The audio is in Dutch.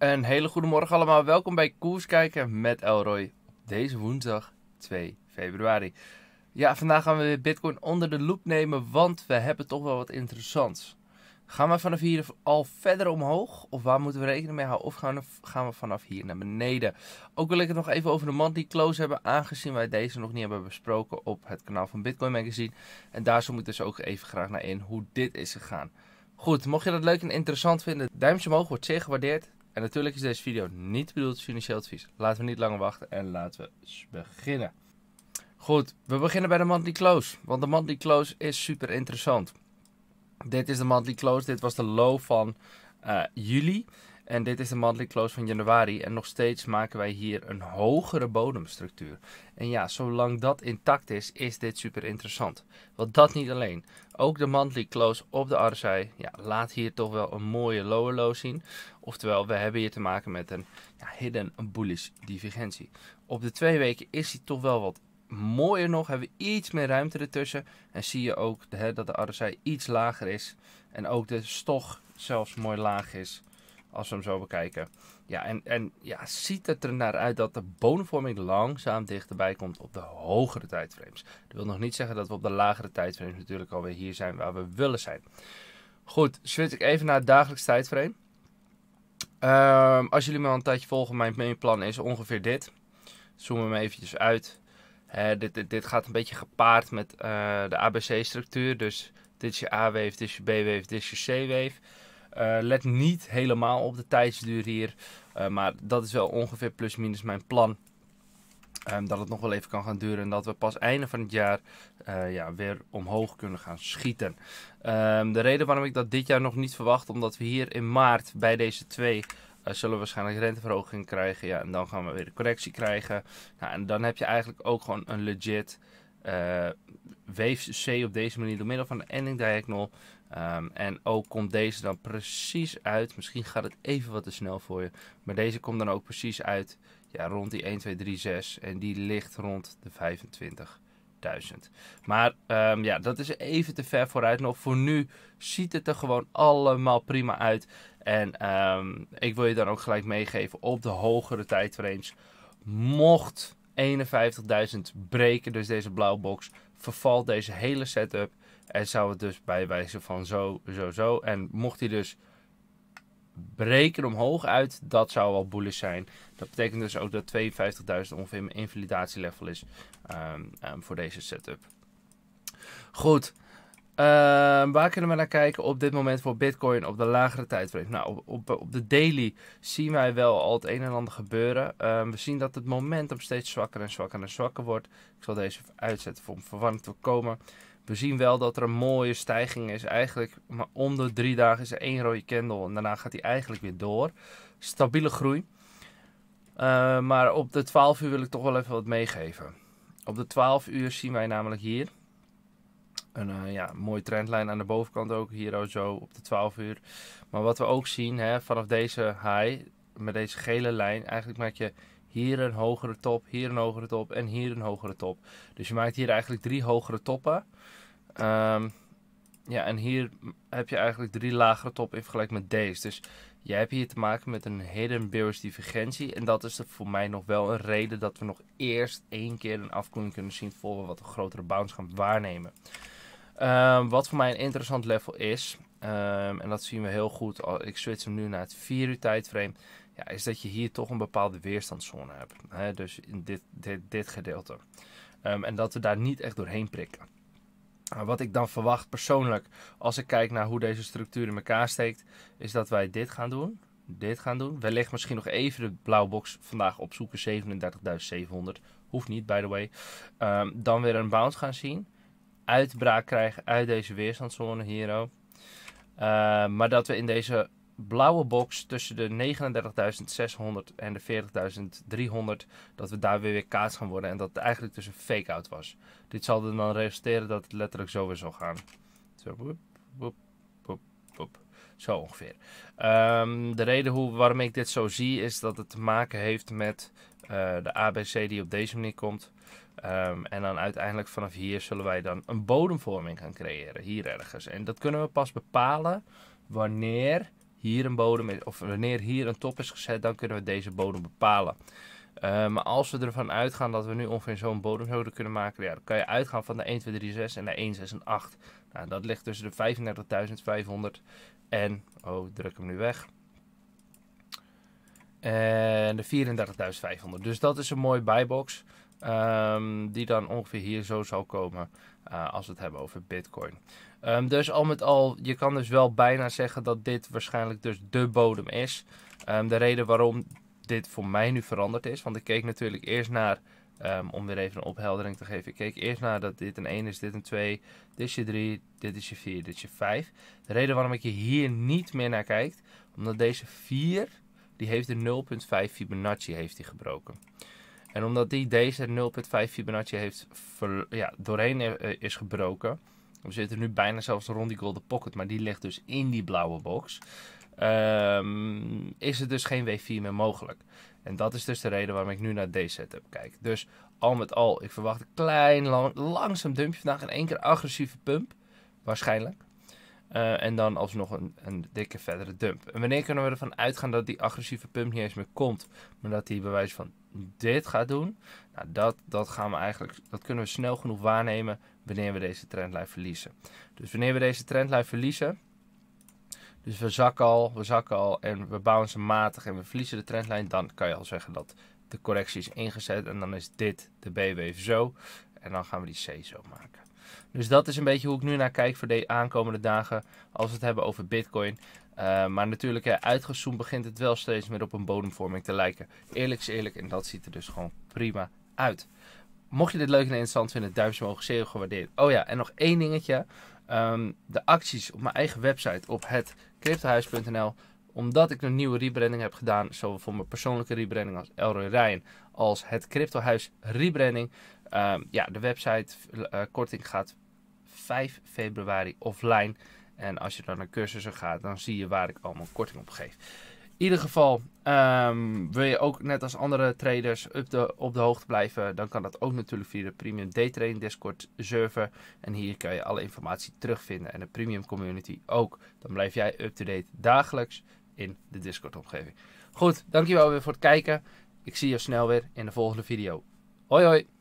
Een hele goede morgen allemaal. Welkom bij Koers kijken met Elroy. deze woensdag 2 februari. Ja, vandaag gaan we weer Bitcoin onder de loep nemen, want we hebben toch wel wat interessants. Gaan we vanaf hier al verder omhoog? Of waar moeten we rekening mee houden? Of gaan we vanaf hier naar beneden? Ook wil ik het nog even over de die close hebben. Aangezien wij deze nog niet hebben besproken op het kanaal van Bitcoin Magazine. En daar zo moeten ze ook even graag naar in hoe dit is gegaan. Goed, mocht je dat leuk en interessant vinden, duimpje omhoog wordt zeer gewaardeerd. En natuurlijk is deze video niet bedoeld als financieel advies. Laten we niet langer wachten en laten we beginnen. Goed, we beginnen bij de monthly close. Want de monthly close is super interessant. Dit is de monthly close. Dit was de low van uh, juli. En dit is de monthly close van januari. En nog steeds maken wij hier een hogere bodemstructuur. En ja, zolang dat intact is, is dit super interessant. Want dat niet alleen. Ook de monthly close op de RSI ja, laat hier toch wel een mooie lower low zien. Oftewel, we hebben hier te maken met een ja, hidden bullish divergentie. Op de twee weken is hij toch wel wat mooier nog, hebben we iets meer ruimte ertussen. En zie je ook hè, dat de RSI iets lager is. En ook de stoch zelfs mooi laag is. Als we hem zo bekijken. Ja, en, en ja, ziet het er naar uit dat de bonenvorming langzaam dichterbij komt op de hogere tijdframes. Dat wil nog niet zeggen dat we op de lagere tijdframes natuurlijk alweer hier zijn waar we willen zijn. Goed, switch ik even naar het dagelijks tijdframe. Ehm, als jullie me al een tijdje volgen, mijn plan is ongeveer dit. we hem eventjes uit. dit, dit, gaat een beetje gepaard met eh, de ABC-structuur. Dus dit is je A-wave, dit is je B-wave, dit is je C-wave. Eh, let niet helemaal op de tijdsduur hier. Eh, maar dat is wel ongeveer plus minus mijn plan. Ehm, dat het nog wel even kan gaan duren. En dat we pas einde van het jaar eh, ja, weer omhoog kunnen gaan schieten. Ehm, de reden waarom ik dat dit jaar nog niet verwacht. Omdat we hier in maart bij deze twee zullen we waarschijnlijk renteverhoging krijgen. Ja, en dan gaan we weer de correctie krijgen. Nou, en dan heb je eigenlijk ook gewoon een legit uh, C op deze manier door middel van de ending diagonal. Ehm, en ook komt deze dan precies uit. Misschien gaat het even wat te snel voor je. Maar deze komt dan ook precies uit ja, rond die 1, 2, 3, 6. En die ligt rond de 25.000. Maar ehm, ja, dat is even te ver vooruit nog. Voor nu ziet het er gewoon allemaal prima uit. En ehm, ik wil je dan ook gelijk meegeven op de hogere tijdframes. Mocht 51.000 breken, dus deze blauwe box, vervalt deze hele setup en zou het dus bijwijzen van zo, zo, zo. En mocht hij dus breken omhoog uit, dat zou wel bullish zijn. Dat betekent dus ook dat 52.000 ongeveer mijn invalidatielevel is ehm, ehm, voor deze setup. Goed, Ehm, waar kunnen we naar kijken op dit moment voor Bitcoin op de lagere tijdframe? Nou, op, op, de daily zien wij wel al het een en ander gebeuren. Ehm, we zien dat het momentum steeds zwakker en zwakker en zwakker wordt. Ik zal deze uitzetten uitzetten om verwarring te voorkomen. We zien wel dat er een mooie stijging is. Eigenlijk maar om de drie dagen is er één rode candle. En daarna gaat hij eigenlijk weer door. Stabiele groei. Ehm, maar op de 12 uur wil ik toch wel even wat meegeven. Op de 12 uur zien wij namelijk hier een eh, ja, mooie trendlijn aan de bovenkant ook. Hier al zo op de 12 uur. Maar wat we ook zien hè, vanaf deze high, met deze gele lijn, eigenlijk maak je hier een hogere top, hier een hogere top en hier een hogere top. Dus je maakt hier eigenlijk drie hogere toppen. Ehm, ja, en hier heb je eigenlijk drie lagere toppen in vergelijking met deze. Dus je hebt hier te maken met een hidden bearish divergentie. En dat is voor mij nog wel een reden dat we nog eerst één keer een afkoeling kunnen zien voor we wat een grotere bounce gaan waarnemen. Ehm, wat voor mij een interessant level is, ehm, en dat zien we heel goed, ik switch hem nu naar het 4 uur tijdframe, ja, is dat je hier toch een bepaalde weerstandszone hebt. Hè? Dus in dit, dit, dit gedeelte. Ehm, en dat we daar niet echt doorheen prikken. wat ik dan verwacht persoonlijk, als ik kijk naar hoe deze structuur in elkaar steekt, is dat wij dit gaan doen. Dit gaan doen. Wellicht misschien nog even de box vandaag opzoeken. 37.700. Hoeft niet, by the way. dan weer een bounce gaan zien uitbraak krijgen uit deze weerstandszone hier ook. Eh, maar dat we in deze blauwe box tussen de 39.600 en de 40.300, dat we daar weer weer kaats gaan worden. En dat het eigenlijk dus een fake-out was. Dit zal er dan resulteren dat het letterlijk zo weer zal gaan. Zo, woep, woep, zo ongeveer. Ehm, de reden hoe, waarom ik dit zo zie is dat het te maken heeft met eh, de ABC die op deze manier komt. Ehm, en dan uiteindelijk vanaf hier zullen wij dan een bodemvorming gaan creëren. Hier ergens. En dat kunnen we pas bepalen wanneer hier een bodem is, of wanneer hier een top is gezet, dan kunnen we deze bodem bepalen. Eh, maar als we ervan uitgaan dat we nu ongeveer zo'n bodem zouden kunnen maken, ja, dan kan je uitgaan van de 1, 2, 3, 6 en de 1, 6 8. Nou, dat ligt tussen de 35.500 en, oh, druk hem nu weg. En de 34.500. Dus dat is een mooie buybox. Ehm, die dan ongeveer hier zo zal komen eh, als we het hebben over Bitcoin. Ehm, dus al met al, je kan dus wel bijna zeggen dat dit waarschijnlijk dus de bodem is. Ehm, de reden waarom dit voor mij nu veranderd is. Want ik keek natuurlijk eerst naar, ehm, om weer even een opheldering te geven. Ik keek eerst naar dat dit een 1 is, dit een 2, dit is je 3, dit is je 4, dit is je 5. De reden waarom ik je hier niet meer naar kijkt, omdat deze 4, die heeft de 0.5 Fibonacci heeft die gebroken. En omdat die deze 0.5 Fibonacci heeft ja, doorheen eh, eh, is gebroken. We zitten nu bijna zelfs rond die golden pocket, maar die ligt dus in die blauwe box. Ehm, is er dus geen W4 meer mogelijk. En dat is dus de reden waarom ik nu naar deze setup kijk. Dus al met al, ik verwacht een klein, lang, langzaam dumpje vandaag. In één keer agressieve pump, waarschijnlijk. Eh, en dan alsnog een, een dikke verdere dump. En wanneer kunnen we ervan uitgaan dat die agressieve pump niet eens meer komt, maar dat die bewijs van dit gaat doen? Nou, dat, dat, gaan we eigenlijk, dat kunnen we snel genoeg waarnemen wanneer we deze trendlijn verliezen. Dus wanneer we deze trendlijn verliezen, dus we zakken al, we zakken al en we bouwen ze matig en we verliezen de trendlijn. Dan kan je al zeggen dat de correctie is ingezet. En dan is dit de b zo. En dan gaan we die C zo maken. Dus dat is een beetje hoe ik nu naar kijk voor de aankomende dagen. Als we het hebben over Bitcoin. Eh, maar natuurlijk, uitgezoomd begint het wel steeds meer op een bodemvorming te lijken. Eerlijk is eerlijk en dat ziet er dus gewoon prima uit. Mocht je dit leuk en interessant vinden, duimpje omhoog, zeer gewaardeerd. Oh ja, en nog één dingetje. Ehm, de acties op mijn eigen website op het cryptohuis.nl omdat ik een nieuwe rebranding heb gedaan, zowel voor mijn persoonlijke rebranding als Elroy Rijn, als het Cryptohuis rebranding. Ehm, ja, de website eh, korting gaat 5 februari offline. En als je dan een cursussen gaat, dan zie je waar ik allemaal korting op geef. In ieder geval, ehm, wil je ook net als andere traders up de, op de hoogte blijven, dan kan dat ook natuurlijk via de Premium Daytrading Discord server. En hier kan je alle informatie terugvinden en de Premium Community ook. Dan blijf jij up-to-date dagelijks in de Discord omgeving. Goed, dankjewel weer voor het kijken. Ik zie je snel weer in de volgende video. Hoi hoi!